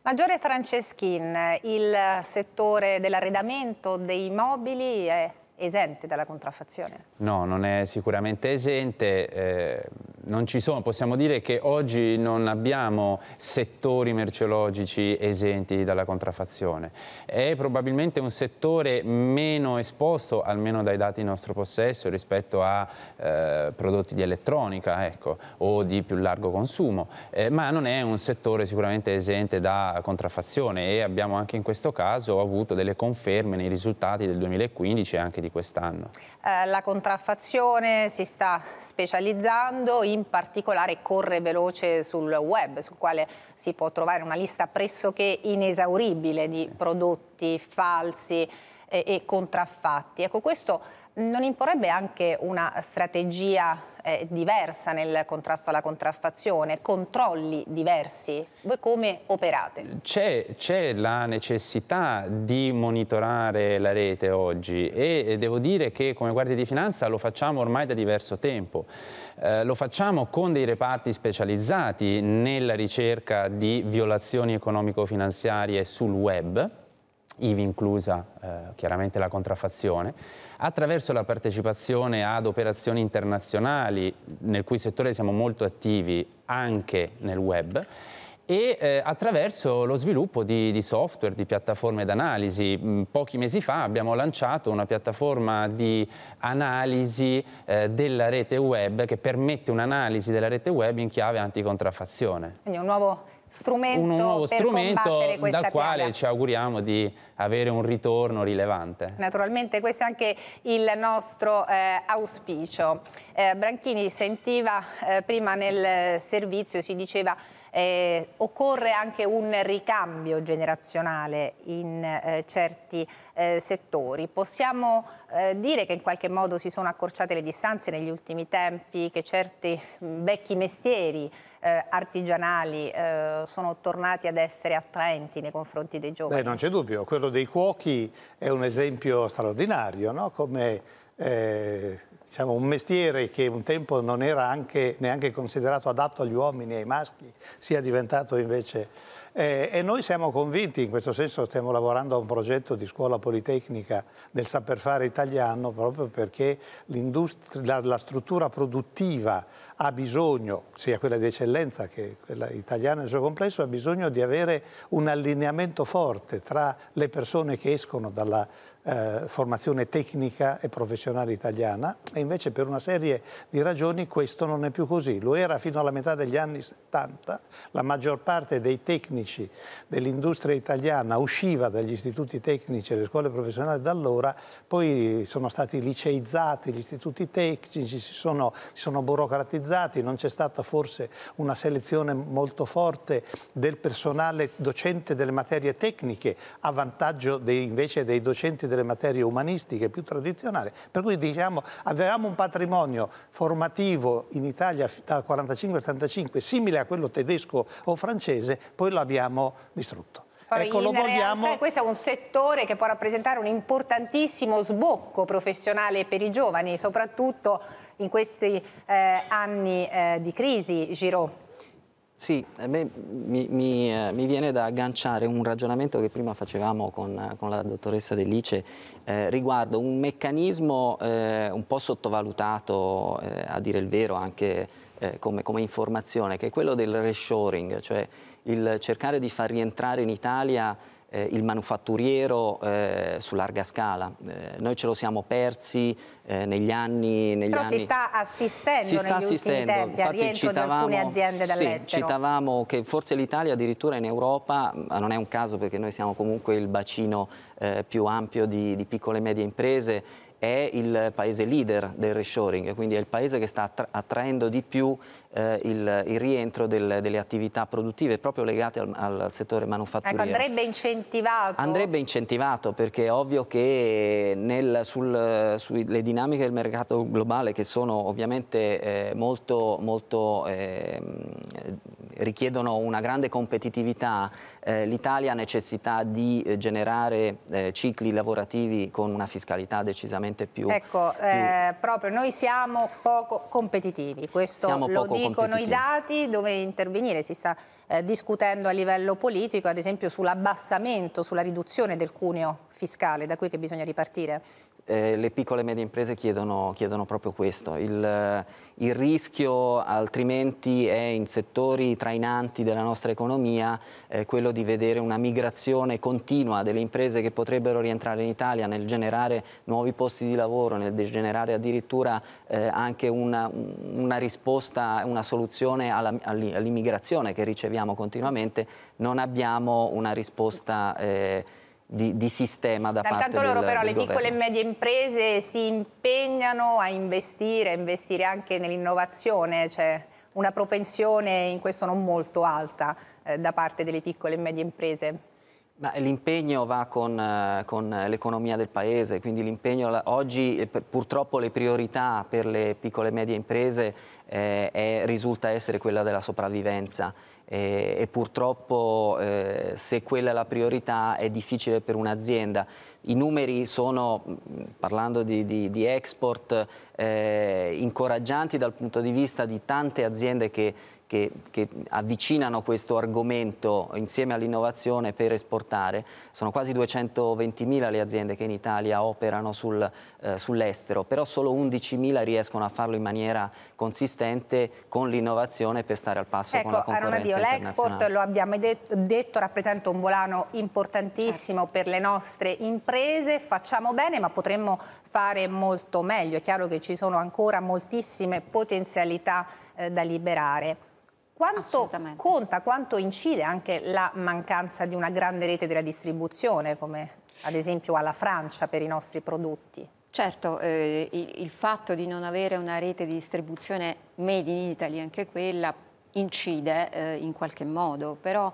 Maggiore Franceschin, il settore dell'arredamento dei mobili è esente dalla contraffazione? No, non è sicuramente esente. Eh, non ci sono, possiamo dire che oggi non abbiamo settori merceologici esenti dalla contraffazione. È probabilmente un settore meno esposto, almeno dai dati in nostro possesso, rispetto a eh, prodotti di elettronica ecco, o di più largo consumo, eh, ma non è un settore sicuramente esente da contraffazione e abbiamo anche in questo caso avuto delle conferme nei risultati del 2015 e anche di quest'anno. Eh, la contraffazione si sta specializzando, in particolare corre veloce sul web, sul quale si può trovare una lista pressoché inesauribile di prodotti falsi eh, e contraffatti. Ecco, questo non imporrebbe anche una strategia eh, diversa nel contrasto alla contraffazione, controlli diversi. Voi come operate? C'è la necessità di monitorare la rete oggi e devo dire che come Guardia di Finanza lo facciamo ormai da diverso tempo. Eh, lo facciamo con dei reparti specializzati nella ricerca di violazioni economico-finanziarie sul web ivi inclusa eh, chiaramente la contraffazione, attraverso la partecipazione ad operazioni internazionali nel cui settore siamo molto attivi anche nel web e eh, attraverso lo sviluppo di, di software, di piattaforme d'analisi. Mm, pochi mesi fa abbiamo lanciato una piattaforma di analisi eh, della rete web che permette un'analisi della rete web in chiave anticontraffazione. Quindi un nuovo strumento un, un nuovo strumento dal quale piaga. ci auguriamo di avere un ritorno rilevante. Naturalmente questo è anche il nostro eh, auspicio. Eh, Branchini sentiva eh, prima nel servizio, si diceva eh, occorre anche un ricambio generazionale in eh, certi eh, settori. Possiamo eh, dire che in qualche modo si sono accorciate le distanze negli ultimi tempi, che certi mm, vecchi mestieri eh, artigianali eh, sono tornati ad essere attraenti nei confronti dei giovani? Beh, non c'è dubbio, quello dei cuochi è un esempio straordinario, no? come eh, diciamo, un mestiere che un tempo non era anche, neanche considerato adatto agli uomini e ai maschi, sia diventato invece eh, e noi siamo convinti, in questo senso stiamo lavorando a un progetto di scuola politecnica del saper fare italiano proprio perché la, la struttura produttiva ha bisogno, sia quella di eccellenza che quella italiana nel suo complesso, ha bisogno di avere un allineamento forte tra le persone che escono dalla eh, formazione tecnica e professionale italiana e invece per una serie di ragioni questo non è più così. Lo era fino alla metà degli anni 70, la maggior parte dei tecnici dell'industria italiana usciva dagli istituti tecnici e le scuole professionali da allora, poi sono stati liceizzati gli istituti tecnici, si sono, si sono burocratizzati, non c'è stata forse una selezione molto forte del personale docente delle materie tecniche a vantaggio dei, invece dei docenti delle materie umanistiche più tradizionali, per cui diciamo avevamo un patrimonio formativo in Italia dal 45-75 simile a quello tedesco o francese, poi lo abbiamo distrutto. Poi ecco, lo vogliamo... realtà questo è un settore che può rappresentare un importantissimo sbocco professionale per i giovani, soprattutto in questi eh, anni eh, di crisi, Giro. Sì, a me mi, mi, eh, mi, viene da agganciare un ragionamento che prima facevamo con, eh, con la dottoressa Dellice eh, riguardo un meccanismo eh, un po' sottovalutato, eh, a dire il vero, anche come, come, informazione, che è quello del reshoring, cioè il cercare di far rientrare in Italia eh, il manufatturiero eh, su larga scala. Eh, noi ce lo siamo persi eh, negli anni... Negli Però anni... si sta assistendo si sta assistendo. tempi Infatti, al rientro alcune aziende dall'estero. Sì, citavamo che forse l'Italia addirittura in Europa, ma non è un caso perché noi siamo comunque il bacino eh, più ampio di, di piccole e medie imprese, è il paese leader del reshoring, quindi è il paese che sta attraendo di più eh, il, il, rientro del, delle attività produttive proprio legate al, al settore manufatturiero. Ecco, andrebbe incentivato? Andrebbe incentivato perché è ovvio che sulle dinamiche del mercato globale che sono ovviamente eh, molto, molto eh, richiedono una grande competitività eh, l'Italia ha necessità di eh, generare eh, cicli lavorativi con una fiscalità decisamente più... Ecco, più... Eh, proprio noi siamo poco competitivi, questo siamo lo poco dice dicono i dati, dove intervenire. Si sta eh, discutendo a livello politico, ad esempio sull'abbassamento, sulla riduzione del cuneo fiscale, da qui che bisogna ripartire eh, le piccole e medie imprese chiedono, chiedono proprio questo. Il, eh, il, rischio altrimenti è in settori trainanti della nostra economia eh, quello di vedere una migrazione continua delle imprese che potrebbero rientrare in Italia nel generare nuovi posti di lavoro, nel generare addirittura eh, anche una, una, risposta, una soluzione all'immigrazione all che riceviamo continuamente. Non abbiamo una risposta eh, di, di sistema da parte del Tanto loro però le piccole e medie imprese si impegnano a investire, a investire anche nell'innovazione, cioè una propensione in questo non molto alta eh, da parte delle piccole e medie imprese l'impegno va con, eh, con l'economia del paese, quindi l'impegno oggi eh, purtroppo le priorità per le piccole e medie imprese eh, è, risulta essere quella della sopravvivenza e, e purtroppo eh, se quella è la priorità è difficile per un'azienda. I numeri sono, mm, parlando di, di, di export, eh, incoraggianti dal punto di vista di tante aziende che, che, che avvicinano questo argomento insieme all'innovazione per esportare. Sono quasi 220.000 le aziende che in Italia operano sul, eh, sull'estero, però solo 11.000 riescono a farlo in maniera consistente con l'innovazione per stare al passo ecco, con la ecco, concorrenza Dio, L'export, lo abbiamo detto, detto, rappresenta un volano importantissimo certo. per le nostre imprese, facciamo bene ma potremmo fare molto meglio, è chiaro che ci sono ancora moltissime potenzialità eh, da liberare. Quanto conta, quanto incide anche la mancanza di una grande rete della distribuzione, come ad esempio alla Francia per i nostri prodotti? Certo, eh, il, il, fatto di non avere una rete di distribuzione made in Italy, anche quella, incide eh, in qualche modo, però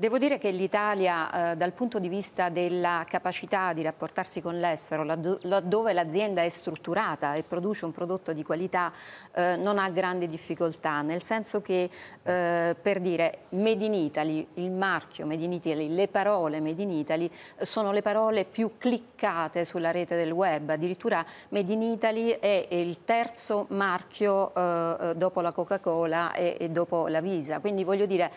Devo dire che l'Italia eh, dal punto di vista della capacità di rapportarsi con l'estero, laddove, l'azienda è strutturata e produce un prodotto di qualità, eh, non ha grandi difficoltà, nel senso che eh, per dire Made in Italy, il marchio Made in Italy, le parole Made in Italy eh, sono le parole più cliccate sulla rete del web, addirittura Made in Italy è il terzo marchio eh, eh, dopo la Coca-Cola e, e, dopo la Visa, quindi voglio dire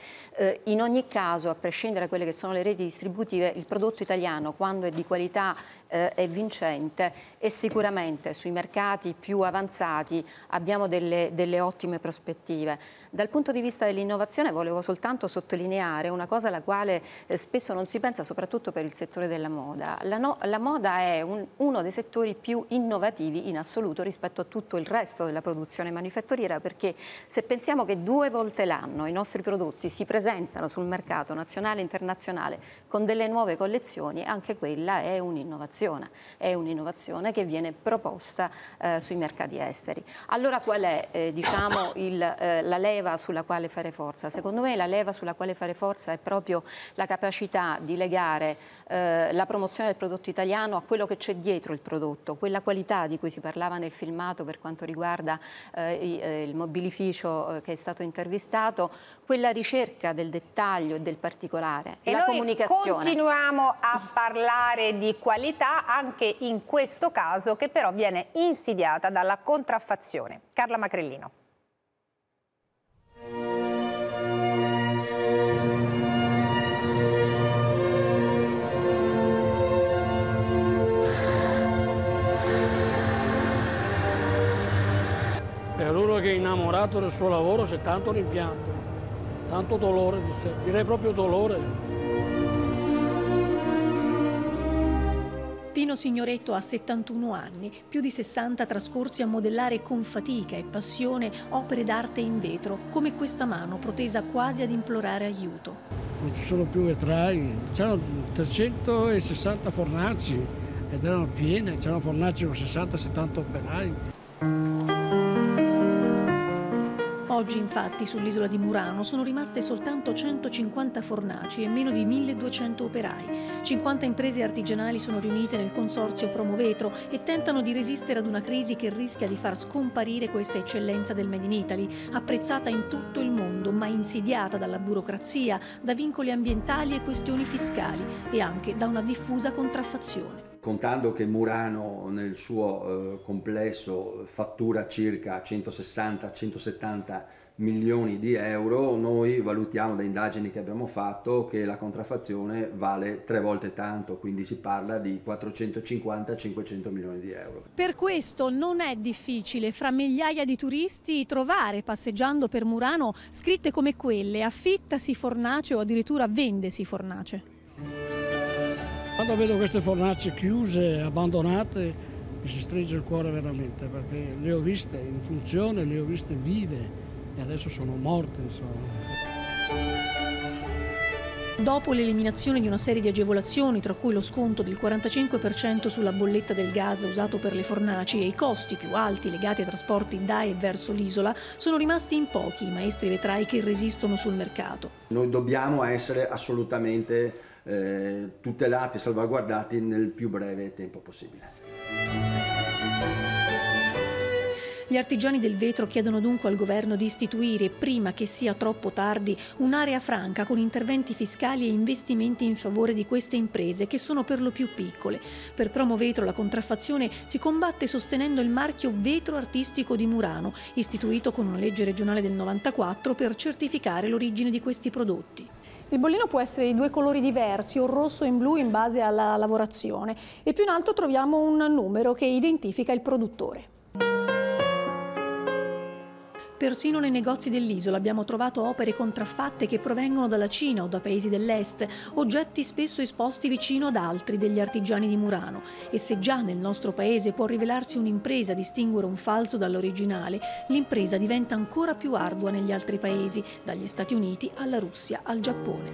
in ogni caso a prescindere da quelle che sono le reti distributive, il prodotto italiano quando è di qualità eh, è vincente e sicuramente sui mercati più avanzati abbiamo delle, delle ottime prospettive. Dal punto di vista dell'innovazione volevo soltanto sottolineare una cosa alla quale eh, spesso non si pensa, soprattutto per il settore della moda. La, no, la moda è un, uno dei settori più innovativi in assoluto rispetto a tutto il resto della produzione manifatturiera perché se pensiamo che due volte l'anno i nostri prodotti si presentano sul mercato nazionale e internazionale con delle nuove collezioni, anche quella è un'innovazione, è un'innovazione che viene proposta eh, sui mercati esteri. Allora qual è eh, diciamo, il, eh, la leva leva sulla quale fare forza. Secondo me la leva sulla quale fare forza è proprio la capacità di legare eh, la promozione del prodotto italiano a quello che c'è dietro il prodotto, quella qualità di cui si parlava nel filmato per quanto riguarda eh, eh il mobilificio eh, che è stato intervistato, quella ricerca del dettaglio e del particolare, e la comunicazione. continuiamo a parlare di qualità anche in questo caso che però viene insidiata dalla contraffazione. Carla Macrellino. per uno che è innamorato del suo lavoro c'è tanto rimpianto, tanto dolore di sé, direi proprio dolore. Pino Signoretto ha 71 anni, più di 60 trascorsi a modellare con fatica e passione opere d'arte in vetro, come questa mano protesa quasi ad implorare aiuto. Non ci sono più vetrai, c'erano 360 fornaci ed erano piene, c'erano fornaci con 60-70 operai. Oggi infatti sull'isola di Murano sono rimaste soltanto 150 fornaci e meno di 1200 operai. 50 imprese artigianali sono riunite nel consorzio Promovetro e tentano di resistere ad una crisi che rischia di far scomparire questa eccellenza del Made in Italy, apprezzata in tutto il mondo ma insidiata dalla burocrazia, da vincoli ambientali e questioni fiscali e anche da una diffusa contraffazione contando che Murano nel suo eh, complesso fattura circa 160-170 milioni di euro, noi valutiamo da indagini che abbiamo fatto che la contraffazione vale tre volte tanto, quindi si parla di 450-500 milioni di euro. Per questo non è difficile fra migliaia di turisti trovare passeggiando per Murano scritte come quelle affittasi fornace o addirittura vendesi fornace. Quando vedo queste fornaci chiuse, abbandonate, mi si stringe il cuore veramente perché le ho viste in funzione, le ho viste vive e adesso sono morte insomma. Dopo l'eliminazione di una serie di agevolazioni, tra cui lo sconto del 45% sulla bolletta del gas usato per le fornaci e i costi più alti legati ai trasporti da e verso l'isola, sono rimasti in pochi i maestri vetrai che resistono sul mercato. Noi dobbiamo essere assolutamente eh, tutelati e salvaguardati nel più breve tempo possibile. Gli artigiani del vetro chiedono dunque al governo di istituire, prima che sia troppo tardi, un'area franca con interventi fiscali e investimenti in favore di queste imprese che sono per lo più piccole. Per Promo Vetro la contraffazione si combatte sostenendo il marchio Vetro Artistico di Murano, istituito con una legge regionale del 94 per certificare l'origine di questi prodotti. Il bollino può essere di due colori diversi, o rosso e blu in base alla lavorazione e più in alto troviamo un numero che identifica il produttore. Persino nei negozi dell'isola abbiamo trovato opere contraffatte che provengono dalla Cina o da paesi dell'est, oggetti spesso esposti vicino ad altri degli artigiani di Murano. E se già nel nostro paese può rivelarsi un'impresa distinguere un falso dall'originale, l'impresa diventa ancora più ardua negli altri paesi, dagli Stati Uniti alla Russia al Giappone.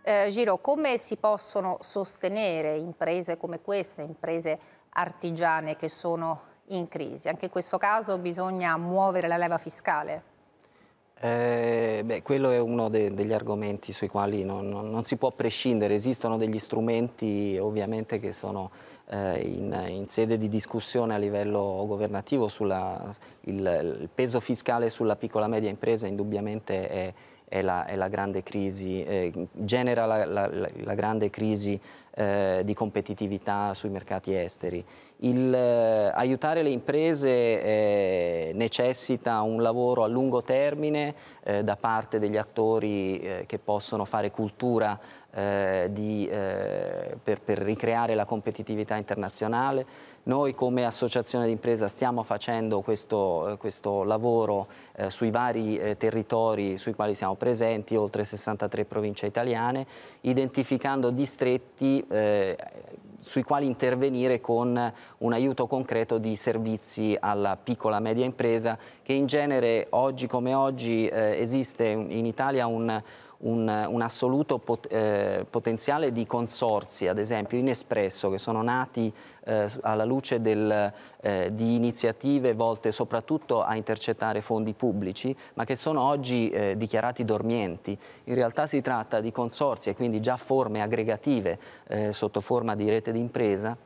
Eh, Giro, come si possono sostenere imprese come queste, imprese artigiane che sono in crisi. Anche in questo caso bisogna muovere la leva fiscale. Eh, beh, quello è uno de degli argomenti sui quali non, non, non, si può prescindere, esistono degli strumenti ovviamente che sono eh, in, in, sede di discussione a livello governativo, sulla, il, il, peso fiscale sulla piccola e media impresa indubbiamente è, è, la, è la, grande crisi, eh, genera la, la, la, grande crisi eh, di competitività sui mercati esteri il, eh, aiutare le imprese eh, necessita un lavoro a lungo termine eh, da parte degli attori eh, che possono fare cultura eh, di, eh, per, per, ricreare la competitività internazionale. Noi come associazione d'impresa stiamo facendo questo, questo lavoro sui vari territori sui quali siamo presenti, oltre 63 province italiane, identificando distretti sui quali intervenire con un aiuto concreto di servizi alla piccola e media impresa che in genere oggi come oggi eh, esiste in Italia un un, un assoluto pot, eh, potenziale di consorsi, ad esempio in Espresso, che sono nati eh, alla luce del, eh, di iniziative volte soprattutto a intercettare fondi pubblici, ma che sono oggi eh, dichiarati dormienti. In realtà si tratta di consorsi e quindi già forme aggregative eh, sotto forma di rete d'impresa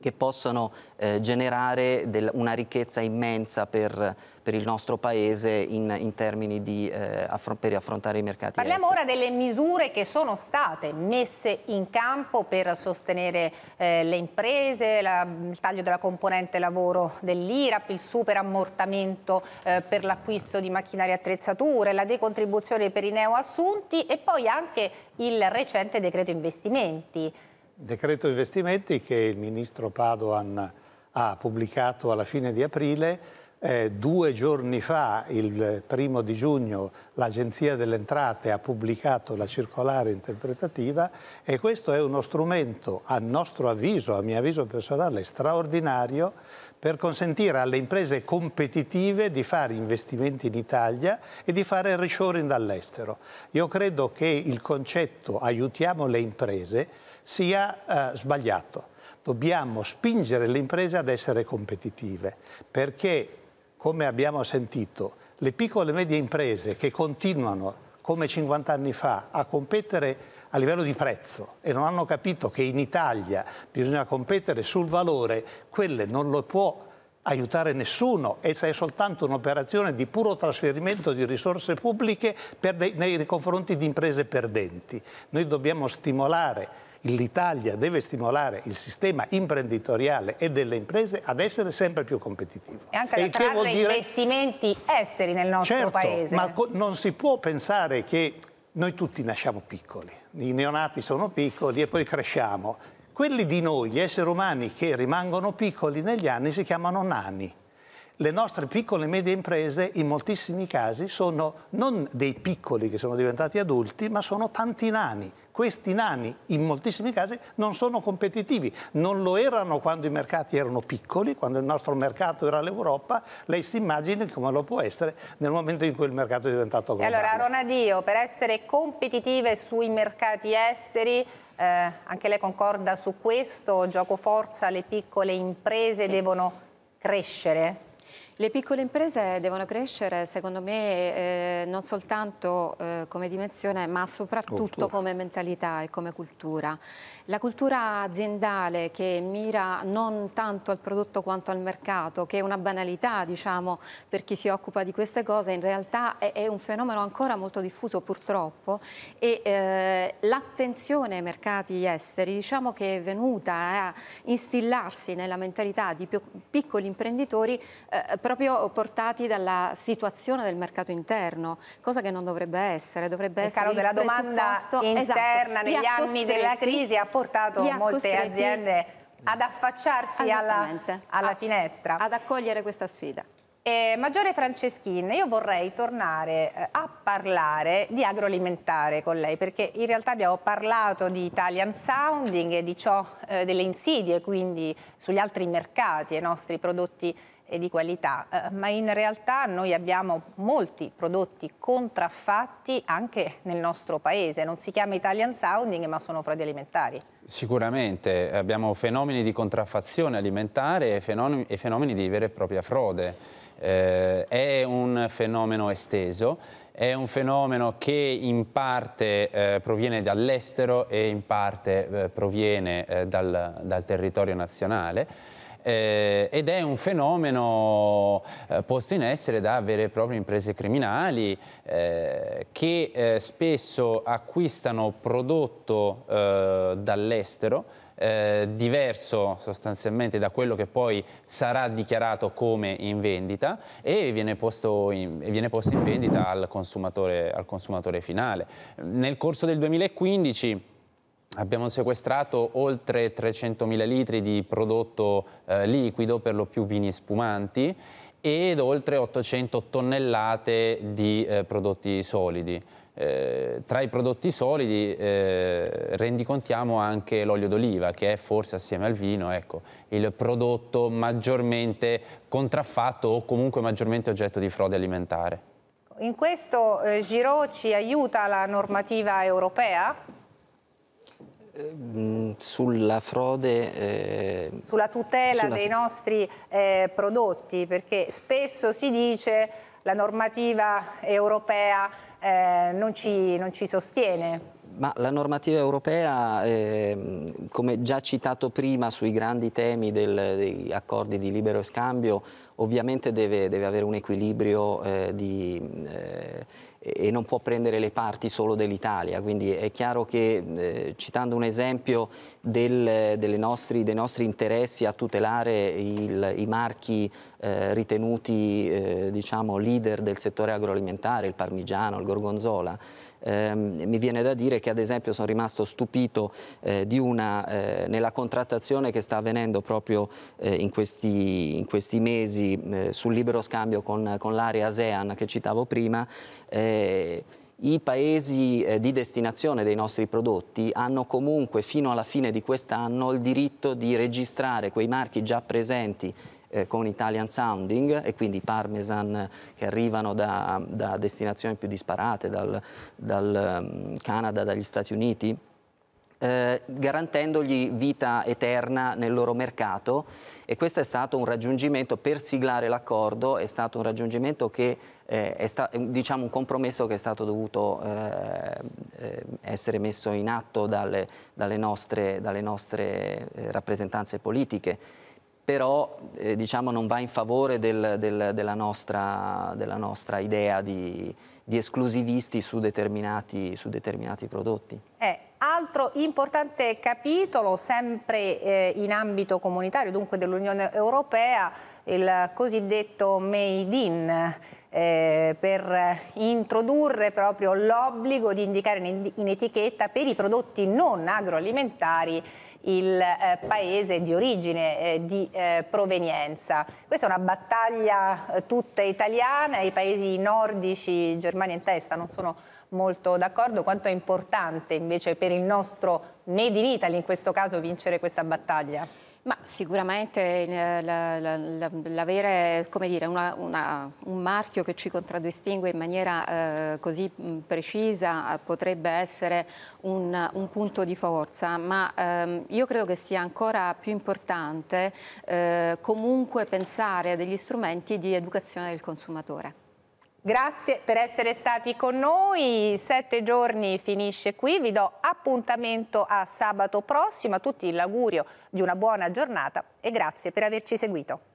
che possono eh, generare del, una ricchezza immensa per per il nostro Paese in, in termini di, eh, affr per affrontare i mercati Parliamo esteri. ora delle misure che sono state messe in campo per sostenere eh, le imprese, la, il taglio della componente lavoro dell'IRAP, il superammortamento eh, per l'acquisto di macchinari e attrezzature, la decontribuzione per i neoassunti e poi anche il recente decreto investimenti. Decreto investimenti che il ministro Padoan ha pubblicato alla fine di aprile eh, due giorni fa, il primo di giugno, l'Agenzia delle Entrate ha pubblicato la circolare interpretativa e questo è uno strumento, a nostro avviso, a mio avviso personale, straordinario per consentire alle imprese competitive di fare investimenti in Italia e di fare reshoring dall'estero. Io credo che il concetto aiutiamo le imprese sia eh, sbagliato dobbiamo spingere le imprese ad essere competitive, perché come abbiamo sentito, le piccole e medie imprese che continuano, come 50 anni fa, a competere a livello di prezzo e non hanno capito che in Italia bisogna competere sul valore, quelle non lo può aiutare nessuno e c'è soltanto un'operazione di puro trasferimento di risorse pubbliche dei, nei confronti di imprese perdenti. Noi dobbiamo stimolare l'Italia deve stimolare il sistema imprenditoriale e delle imprese ad essere sempre più competitivo. E anche ad attrarre dire... investimenti esteri nel nostro certo, paese. ma non si può pensare che noi tutti nasciamo piccoli, i neonati sono piccoli e poi cresciamo. Quelli di noi, gli esseri umani che rimangono piccoli negli anni, si chiamano nani le nostre piccole e medie imprese in moltissimi casi sono non dei piccoli che sono diventati adulti, ma sono tanti nani. Questi nani in moltissimi casi non sono competitivi, non lo erano quando i mercati erano piccoli, quando il nostro mercato era l'Europa, lei si immagini come lo può essere nel momento in cui il mercato è diventato globale. E allora Ronadio, per essere competitive sui mercati esteri, eh, anche lei concorda su questo, gioco forza, le piccole imprese sì. devono crescere? Le piccole imprese devono crescere, secondo me, eh, non soltanto eh, come dimensione, ma soprattutto cultura. come mentalità e come cultura. La cultura aziendale che mira non tanto al prodotto quanto al mercato, che è una banalità diciamo, per chi si occupa di queste cose, in realtà è, è un fenomeno ancora molto diffuso purtroppo e eh, l'attenzione ai mercati esteri diciamo che è venuta a instillarsi nella mentalità di piccoli imprenditori eh, proprio portati dalla situazione del mercato interno, cosa che non dovrebbe essere, dovrebbe essere il della domanda interna esatto, negli anni della crisi ha portato Li molte costretti... aziende ad affacciarsi alla, alla a, finestra. Ad accogliere questa sfida. Eh, Maggiore Franceschin, io vorrei tornare eh, a parlare di agroalimentare con lei, perché in realtà abbiamo parlato di Italian Sounding e di ciò, eh, delle insidie, quindi sugli altri mercati, i nostri prodotti e di qualità, eh, ma in realtà noi abbiamo molti prodotti contraffatti anche nel nostro paese, non si chiama Italian Sounding ma sono frodi alimentari. Sicuramente, abbiamo fenomeni di contraffazione alimentare e fenomeni, e fenomeni di vera e propria frode, eh, è un fenomeno esteso è un fenomeno che in parte eh, proviene dall'estero e in parte eh, proviene eh, dal, dal, territorio nazionale eh, ed è un fenomeno eh, posto in essere da vere e proprie imprese criminali eh, che eh, spesso acquistano prodotto eh, dall'estero eh, diverso sostanzialmente da quello che poi sarà dichiarato come in vendita e viene posto in, viene posto in vendita al consumatore, al consumatore finale. Nel corso del 2015 Abbiamo sequestrato oltre 300.000 litri di prodotto eh, liquido, per lo più vini spumanti, ed oltre 800 tonnellate di eh, prodotti solidi. Eh, tra i prodotti solidi eh, rendicontiamo anche l'olio d'oliva, che è forse assieme al vino ecco, il prodotto maggiormente contraffatto o comunque maggiormente oggetto di frode alimentare. In questo eh, Giro ci aiuta la normativa europea? Ehm, sulla frode... Eh, sulla tutela sulla... dei nostri eh, prodotti, perché spesso si dice la normativa europea eh, non, ci, non, ci, sostiene. Ma la normativa europea, ehm, come già citato prima sui grandi temi del, degli accordi di libero scambio, ovviamente deve, deve avere un equilibrio eh, di eh, e non può prendere le parti solo dell'Italia, quindi è chiaro che eh, citando un esempio del, nostri, dei nostri interessi a tutelare il, i marchi eh, ritenuti eh, diciamo, leader del settore agroalimentare, il parmigiano, il gorgonzola, ehm, mi viene da dire che ad esempio sono rimasto stupito eh, di una, eh, nella contrattazione che sta avvenendo proprio eh, in questi, in, questi, mesi sul libero scambio con, con l'area ASEAN che citavo prima, eh, i paesi eh, di destinazione dei nostri prodotti hanno comunque fino alla fine di quest'anno il diritto di registrare quei marchi già presenti eh, con Italian Sounding e quindi parmesan che arrivano da, da destinazioni più disparate, dal, dal, ehm, Canada, dagli Stati Uniti, eh, garantendogli vita eterna nel loro mercato e questo è stato un raggiungimento per siglare l'accordo, è stato un raggiungimento che eh, è diciamo un compromesso che è stato dovuto eh, eh, essere messo in atto dalle, dalle nostre, dalle nostre eh, rappresentanze politiche però eh, diciamo, non va in favore del, del, della, nostra, della, nostra, idea di, di esclusivisti su determinati, su determinati prodotti. Eh, Altro importante capitolo, sempre eh, in ambito comunitario, dunque dell'Unione Europea, il cosiddetto Made in, eh, per introdurre proprio l'obbligo di indicare in etichetta per i prodotti non agroalimentari il eh, paese di origine, eh, di eh, provenienza. Questa è una battaglia eh, tutta italiana, i paesi nordici, Germania in testa, non sono molto d'accordo quanto è importante invece per il nostro Made in Italy in questo caso vincere questa battaglia. Ma sicuramente eh, l'avere un marchio che ci contraddistingue in maniera eh, così mm, precisa potrebbe essere un, un punto di forza, ma ehm, io credo che sia ancora più importante eh, comunque pensare a degli strumenti di educazione del consumatore. Grazie per essere stati con noi, sette giorni finisce qui, vi do appuntamento a sabato prossimo, a tutti l'augurio di una buona giornata e grazie per averci seguito.